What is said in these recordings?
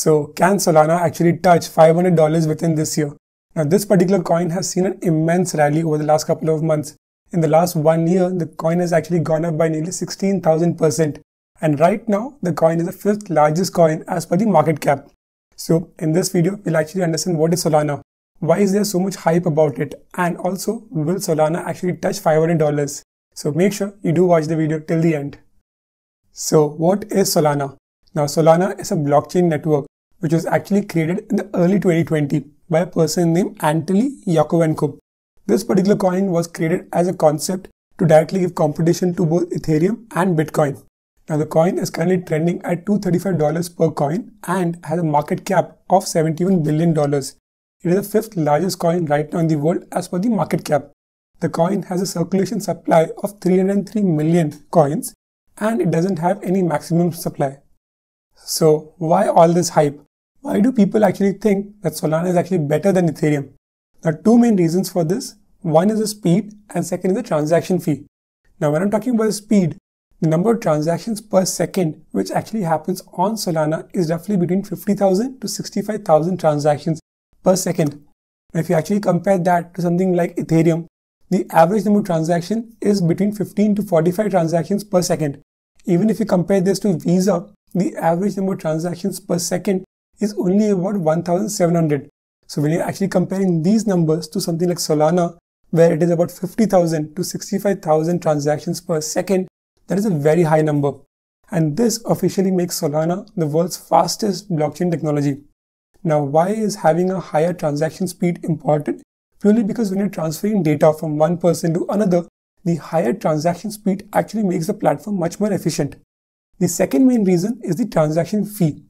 So can Solana actually touch $500 within this year? Now this particular coin has seen an immense rally over the last couple of months. In the last one year, the coin has actually gone up by nearly 16,000%. And right now, the coin is the fifth largest coin as per the market cap. So in this video, we'll actually understand what is Solana, why is there so much hype about it, and also will Solana actually touch $500? So make sure you do watch the video till the end. So what is Solana? Now, Solana is a blockchain network which was actually created in the early 2020 by a person named Anatoly Yakovenko. This particular coin was created as a concept to directly give competition to both Ethereum and Bitcoin. Now, the coin is currently trending at $235 per coin and has a market cap of $71 billion. It is the fifth largest coin right now in the world as per the market cap. The coin has a circulation supply of 303 million coins and it doesn't have any maximum supply. So why all this hype? Why do people actually think that Solana is actually better than Ethereum? Now, two main reasons for this. One is the speed and second is the transaction fee. Now, when I'm talking about the speed, the number of transactions per second which actually happens on Solana is roughly between 50,000 to 65,000 transactions per second. Now, if you actually compare that to something like Ethereum, the average number of transactions is between 15 to 45 transactions per second. Even if you compare this to Visa, the average number of transactions per second is only about 1,700. So when you're actually comparing these numbers to something like Solana, where it is about 50,000 to 65,000 transactions per second, that is a very high number. And this officially makes Solana the world's fastest blockchain technology. Now, why is having a higher transaction speed important? Purely because when you're transferring data from one person to another, the higher transaction speed actually makes the platform much more efficient. The second main reason is the transaction fee.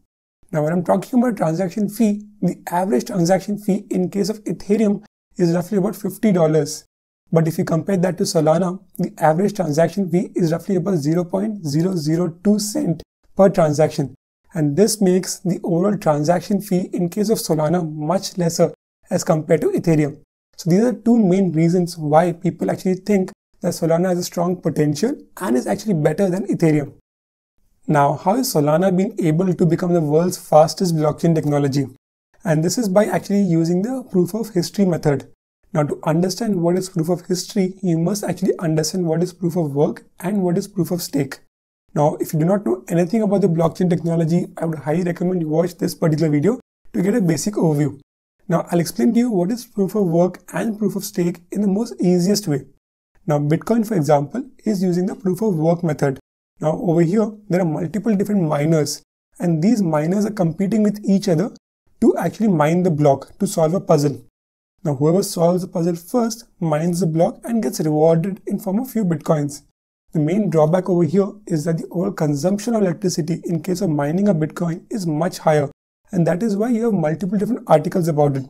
Now when I'm talking about transaction fee, the average transaction fee in case of Ethereum is roughly about $50. But if you compare that to Solana, the average transaction fee is roughly about 0.002 cent per transaction. And this makes the overall transaction fee in case of Solana much lesser as compared to Ethereum. So these are two main reasons why people actually think that Solana has a strong potential and is actually better than Ethereum. Now, how is Solana been able to become the world's fastest blockchain technology? And this is by actually using the proof of history method. Now, to understand what is proof of history, you must actually understand what is proof of work and what is proof of stake. Now, if you do not know anything about the blockchain technology, I would highly recommend you watch this particular video to get a basic overview. Now, I'll explain to you what is proof of work and proof of stake in the most easiest way. Now, Bitcoin, for example, is using the proof of work method. Now over here, there are multiple different miners and these miners are competing with each other to actually mine the block to solve a puzzle. Now whoever solves the puzzle first mines the block and gets rewarded in form of few bitcoins. The main drawback over here is that the overall consumption of electricity in case of mining a bitcoin is much higher and that is why you have multiple different articles about it.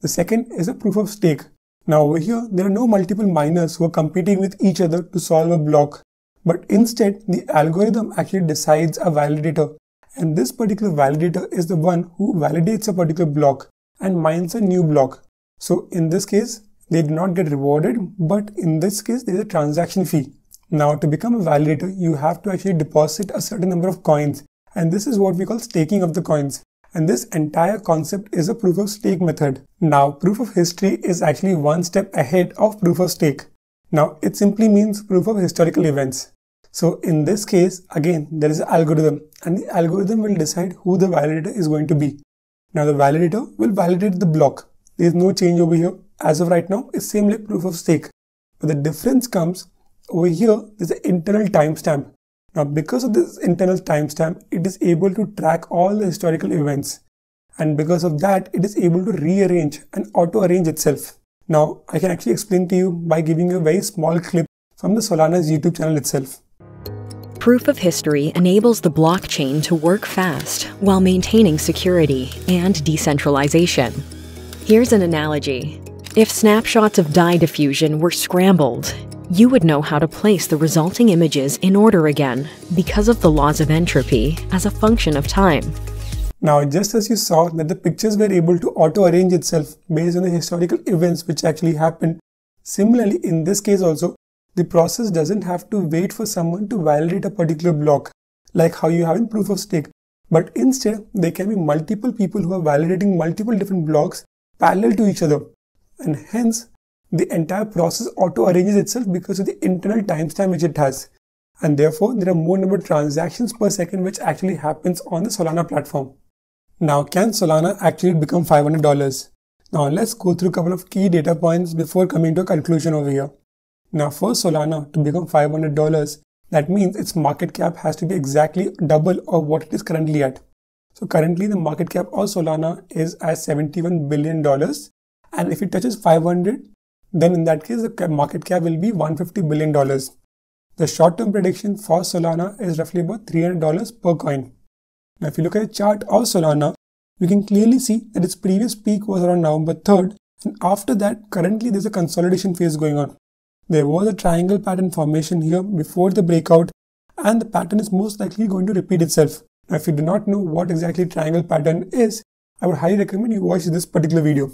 The second is a proof of stake. Now over here there are no multiple miners who are competing with each other to solve a block. But instead, the algorithm actually decides a validator. And this particular validator is the one who validates a particular block and mines a new block. So in this case, they do not get rewarded, but in this case, there is a transaction fee. Now to become a validator, you have to actually deposit a certain number of coins. And this is what we call staking of the coins. And this entire concept is a proof of stake method. Now proof of history is actually one step ahead of proof of stake. Now it simply means proof of historical events. So in this case, again, there is an algorithm and the algorithm will decide who the validator is going to be. Now the validator will validate the block. There is no change over here. As of right now, it's same like proof of stake. But the difference comes over here, there's an internal timestamp. Now because of this internal timestamp, it is able to track all the historical events. And because of that, it is able to rearrange and auto-arrange itself. Now I can actually explain to you by giving you a very small clip from the Solana's YouTube channel itself proof of history enables the blockchain to work fast while maintaining security and decentralization. Here's an analogy. If snapshots of dye diffusion were scrambled, you would know how to place the resulting images in order again because of the laws of entropy as a function of time. Now, just as you saw that the pictures were able to auto-arrange itself based on the historical events which actually happened, similarly in this case also, the process doesn't have to wait for someone to validate a particular block, like how you have in proof of stake. But instead, there can be multiple people who are validating multiple different blocks parallel to each other. And hence, the entire process auto arranges itself because of the internal timestamp which it has. And therefore, there are more number of transactions per second which actually happens on the Solana platform. Now, can Solana actually become $500? Now, let's go through a couple of key data points before coming to a conclusion over here. Now for Solana to become $500, that means its market cap has to be exactly double of what it is currently at. So currently the market cap of Solana is at $71 billion and if it touches 500, then in that case the market cap will be $150 billion. The short-term prediction for Solana is roughly about $300 per coin. Now if you look at the chart of Solana, you can clearly see that its previous peak was around November 3rd and after that currently there's a consolidation phase going on. There was a triangle pattern formation here before the breakout and the pattern is most likely going to repeat itself. Now if you do not know what exactly triangle pattern is, I would highly recommend you watch this particular video.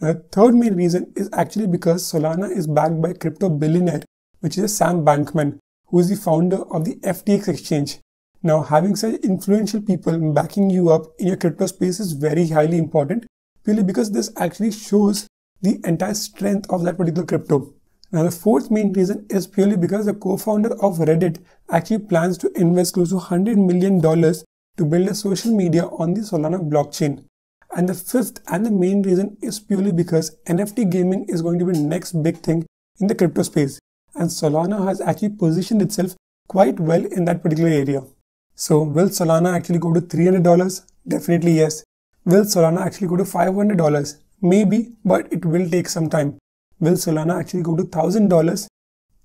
Now the third main reason is actually because Solana is backed by crypto billionaire which is Sam Bankman who is the founder of the FTX exchange. Now having such influential people backing you up in your crypto space is very highly important purely because this actually shows the entire strength of that particular crypto. Now, the fourth main reason is purely because the co-founder of Reddit actually plans to invest close to $100 million to build a social media on the Solana blockchain. And the fifth and the main reason is purely because NFT gaming is going to be the next big thing in the crypto space. And Solana has actually positioned itself quite well in that particular area. So will Solana actually go to $300? Definitely yes. Will Solana actually go to $500? Maybe, but it will take some time will Solana actually go to $1,000?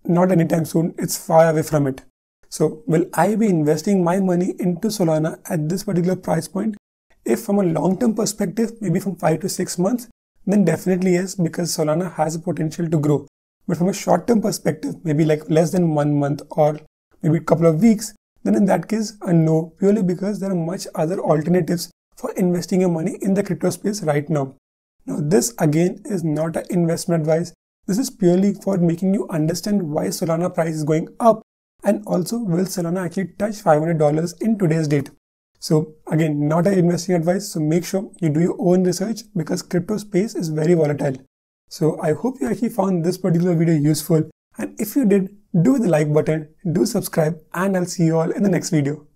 Not anytime soon, it's far away from it. So, will I be investing my money into Solana at this particular price point? If from a long term perspective, maybe from 5 to 6 months, then definitely yes, because Solana has a potential to grow. But from a short term perspective, maybe like less than one month or maybe a couple of weeks, then in that case, a uh, no, purely because there are much other alternatives for investing your money in the crypto space right now. Now this again is not an investment advice. This is purely for making you understand why Solana price is going up and also will Solana actually touch $500 in today's date. So again, not an investing advice. So make sure you do your own research because crypto space is very volatile. So I hope you actually found this particular video useful. And if you did, do the like button, do subscribe, and I'll see you all in the next video.